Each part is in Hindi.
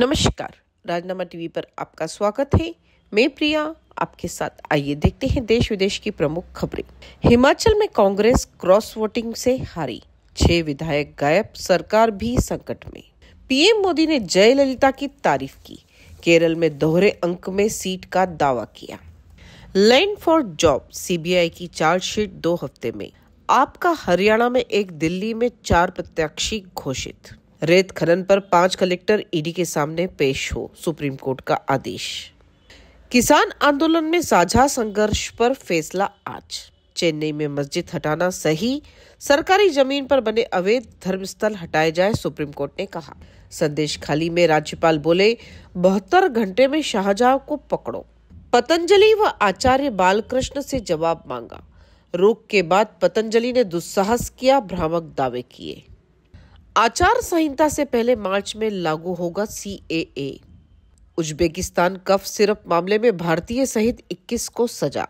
नमस्कार राजनामा टीवी पर आपका स्वागत है मैं प्रिया आपके साथ आइए देखते हैं देश विदेश की प्रमुख खबरें हिमाचल में कांग्रेस क्रॉस वोटिंग से हारी छह विधायक गायब सरकार भी संकट में पीएम मोदी ने जयललिता की तारीफ की केरल में दोहरे अंक में सीट का दावा किया लैंड फॉर जॉब सीबीआई की चार्जशीट दो हफ्ते में आपका हरियाणा में एक दिल्ली में चार प्रत्याशी घोषित रेत खनन पर पांच कलेक्टर ईडी के सामने पेश हो सुप्रीम कोर्ट का आदेश किसान आंदोलन में साझा संघर्ष पर फैसला आज चेन्नई में मस्जिद हटाना सही सरकारी जमीन पर बने अवैध धर्मस्थल हटाए जाए सुप्रीम कोर्ट ने कहा संदेश खाली में राज्यपाल बोले बहत्तर घंटे में शाहजहां को पकड़ो पतंजलि व आचार्य बालकृष्ण से जवाब मांगा रोक के बाद पतंजलि ने दुस्साहस किया भ्रामक दावे किए आचार संहिता से पहले मार्च में लागू होगा सी उज्बेकिस्तान कफ सिरप मामले में भारतीय सहित 21 को सजा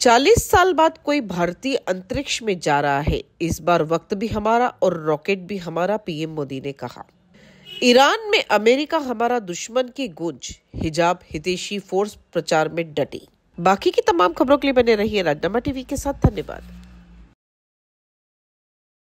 40 साल बाद कोई भारतीय अंतरिक्ष में जा रहा है इस बार वक्त भी हमारा और रॉकेट भी हमारा पीएम मोदी ने कहा ईरान में अमेरिका हमारा दुश्मन की गूंज हिजाब हितेशी फोर्स प्रचार में डटी बाकी की तमाम खबरों के लिए बने रहिए राजनामा टीवी के साथ धन्यवाद